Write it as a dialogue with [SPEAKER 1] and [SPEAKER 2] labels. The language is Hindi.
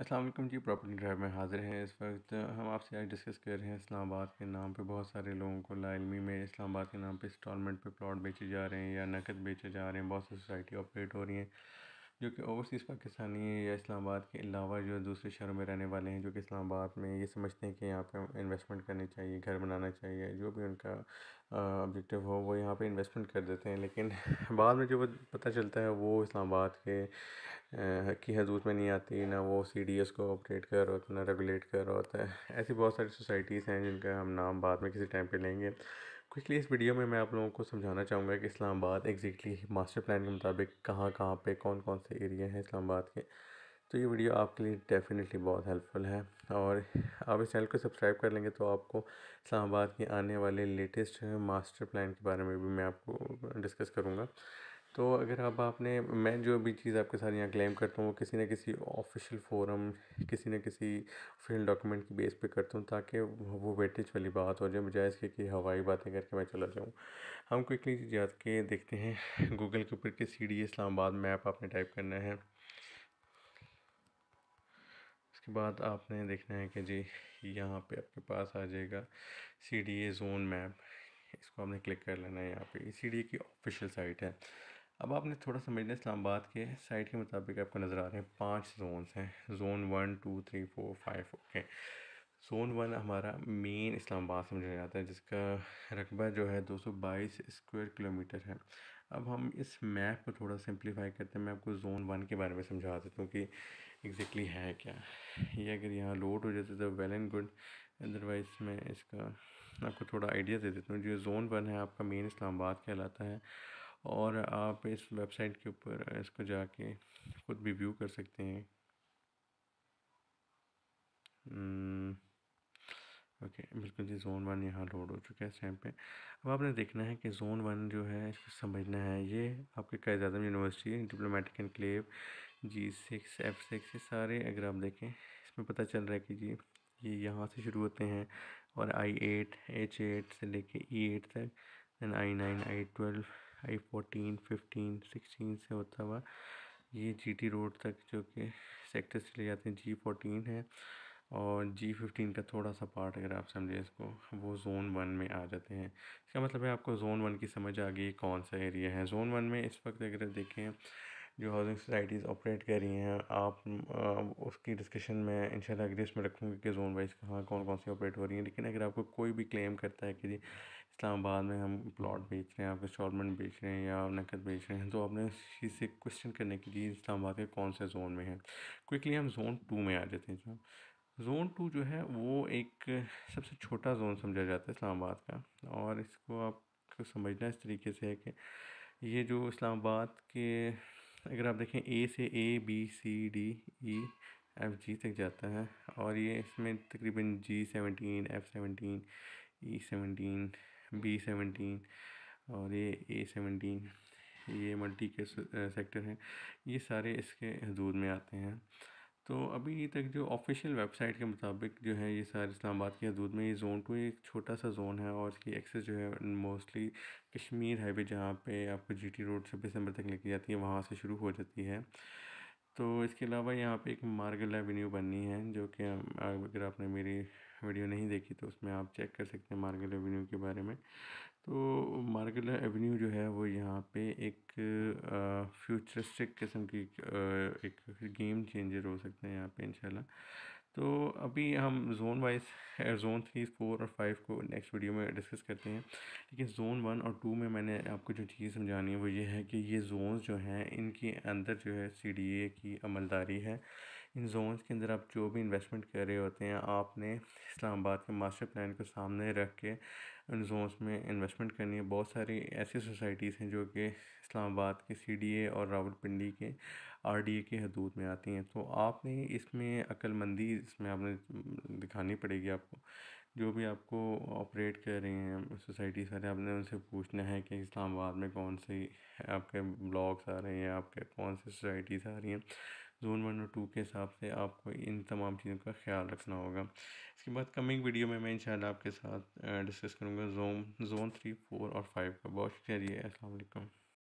[SPEAKER 1] असलम जी प्रॉपर्टी ड्राइव में हाजिर हैं इस वक्त हम आपसे आज डिस्कस कर रहे हैं इस्लामाबाद के नाम पे बहुत सारे लोगों को लाइलमी में इस्लामाबाद के नाम पे इंस्टॉलमेंट पे प्लॉट बेचे जा रहे हैं या नकद बेचे जा रहे हैं बहुत सी सोसाइटी ऑपरेट हो रही हैं जो कि ओवरसीज़ पाकिस्तानी है या इस्लामाबाद के अलावा जो दूसरे शहरों में रहने वाले हैं जो कि इस्लामाबाद में ये समझते हैं कि यहाँ पे इन्वेस्टमेंट करनी चाहिए घर बनाना चाहिए जो भी उनका ऑब्जेक्टिव हो वो यहाँ पे इन्वेस्टमेंट कर देते हैं लेकिन बाद में जो पता चलता है वो इस्लामाबाद के की हदूद में नहीं आती ना वो सी डी एस को ऑपरेट कर रहा होता ना रेगुलेट कर रहा होता है ऐसी बहुत सारी सोसाइटीज़ हैं जिनका हम नाम बाद में किसी टाइम पर लेंगे क्विकली इस वीडियो में मैं आप लोगों को समझाना चाहूँगा कि इस्लामाबाद एग्जैक्टली मास्टर प्लान के मुताबिक कहाँ कहाँ पे कौन कौन से एरिया हैं इस्लामाबाद के तो ये वीडियो आपके लिए डेफ़िनेटली बहुत हेल्पफुल है और आप इस चैनल को सब्सक्राइब कर लेंगे तो आपको इस्लामाबाद के आने वाले लेटेस्ट मास्टर प्लान के बारे में भी मैं आपको डिस्कस करूँगा तो अगर अब आपने मैं जो भी चीज़ आपके साथ यहाँ क्लेम करता हूँ वो किसी न किसी ऑफिशियल फोरम किसी न किसी फील्ड डॉक्यूमेंट की बेस पे करता हूँ ताकि वो वेटेज वाली बात हो जाए बजाय इसके कि हवाई बातें करके मैं चला जाऊँ हम क्विकली जात के देखते हैं गूगल के ऊपर के सी डी इस्लामाबाद मैप आपने टाइप करना है उसके बाद आपने देखना है कि जी यहाँ पे आपके पास आ जाएगा C D A zone map इसको आपने क्लिक कर लेना है यहाँ पे सी डी ए की ऑफिशियल साइट है अब आपने थोड़ा सा इस्लाम इस्लामाबाद के साइड के मुताबिक आपको नज़र आ रहे हैं पांच जोनस हैं zone one two three four five okay zone one हमारा मेन इस्लामाबाद से समझा जाता है जिसका रकबा जो है 222 स्क्वायर किलोमीटर है अब हम इस मैप को थोड़ा सिंप्लीफाई करते हैं मैं आपको जोन वन के बारे में समझा देता हूँ कि एग्जैक्टली है क्या ये अगर यहाँ लोड हो जाते तो वेल एंड गुड अदरवाइज मैं इसका आपको थोड़ा आइडिया दे देता हूँ जो जोन वन है आपका मेन इस्लामाबाद कहलाता है और आप इस वेबसाइट के ऊपर इसको जाके खुद भी व्यू कर सकते हैं हम्म, ओके बिल्कुल जी जोन वन यहाँ लोड हो चुका है इस टाइम पे अब आपने देखना है कि जोन वन जो है इसको समझना है ये आपके Quaid Azam university diplomatic enclave G six F six ये सारे अगर आप देखें इसमें पता चल रहा है कि जी ये यहाँ से शुरू होते हैं और आई एट एच एट से लेके ई e एट तक then I nine I twelve I fourteen fifteen sixteen से होता हुआ ये जीटी रोड तक जो कि सेक्टर से ले जाते हैं जी फोर्टीन है और जी फिफ्टीन का थोड़ा सा पार्ट अगर आप समझें इसको वो जोन वन में आ जाते हैं इसका मतलब है आपको जोन वन की समझ आ गई कौन सा एरिया है जोन वन में इस वक्त अगर देखें जो हाउसिंग सोसाइटीज़ ऑपरेट कर रही हैं आप आ, उसकी डिस्कशन में इंशाल्लाह अगर इसमें रखूँगी कि जोन वाइज कहाँ कौन कौन सी ऑपरेट हो रही हैं लेकिन अगर आपको कोई भी क्लेम करता है कि जी इस्लामाबाद में हम प्लॉट बेच रहे हैं आप इंस्टॉलमेंट बेच रहे हैं या नकद बेच रहे हैं तो आपने इस चीज़ से क्वेश्चन करने की लिए इस्लामाबाद के कौन से जोन में है क्विकली हम जोन टू में आ जाते हैं जनाब जोन टू जो है वो एक सबसे छोटा जोन समझा जाता है इस्लामाबाद का और इसको आपको समझना इस तरीके से है कि ये जो इस्लामाबाद के अगर आप देखें ए से A B C D E F G तक जाता है और ये इसमें तकरीबन G seventeen F seventeen E seventeen B seventeen और ये ए सेवनटीन ये मल्टी के सेक्टर हैं ये सारे इसके हदूद में आते हैं तो अभी तक जो ऑफिशियल वेबसाइट के मुताबिक जो है ये सारे इस्लामाबाद के हदूद में ये जोन टू एक छोटा सा जोन है और इसकी एक्सेस जो है मोस्टली कश्मीर हाईवे जहाँ पे आपको जीटी रोड छब्बीस नंबर तक लेके जाती है वहाँ से शुरू हो जाती है तो इसके अलावा यहाँ पे एक मार्गल एवेन्यू बननी है जो कि अगर आपने मेरी वीडियो नहीं देखी तो उसमें आप चेक कर सकते हैं मार्केट एवेन्यू के बारे में तो मार्केट एवेन्यू जो है वो यहाँ पे एक फ्यूचरिस्टिक किस्म की एक गेम चेंजर हो सकते हैं यहाँ पे इंशाल्लाह तो अभी हम zone wise zone three four और फाइव को नेक्स्ट वीडियो में डिस्कस करते हैं लेकिन जोन वन और टू में मैंने आपको जो चीज़ समझानी है वो ये है कि ये जोन जो हैं इनके अंदर जो है सी डी ए की अमलदारी है इन जोन्स के अंदर आप जो भी इन्वेस्टमेंट कर रहे होते हैं आपने इस्लामाबाद के मास्टर प्लान को सामने रख के उन जोन्स में इन्वेस्टमेंट करनी है बहुत सारी ऐसी सोसाइटीज़ हैं जो कि इस्लामाबाद के सी डी ए और रावलपिंडी के आर डी ए के हदूद में आती हैं तो आपने इसमें अक्लमंदी इसमें आपने दिखानी पड़ेगी आपको जो भी आपको ऑपरेट कर रहे हैं सोसाइटी सारे आपने उनसे पूछना है कि इस्लामाबाद में कौन से आपके ब्लॉग्स आ रहे हैं आपके कौन सी सोसाइटीज़ आ रही हैं जोन वन और टू के हिसाब से आपको इन तमाम चीज़ों का ख्याल रखना होगा इसके बाद कमिंग वीडियो में मैं इन आपके साथ डिस्कस करूँगा जोन जोन थ्री फोर और फाइव का बहुत शुक्रिया जी असल